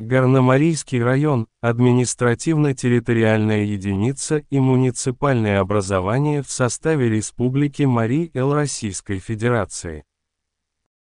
Горномарийский район – административно-территориальная единица и муниципальное образование в составе Республики Марий-Эл Российской Федерации.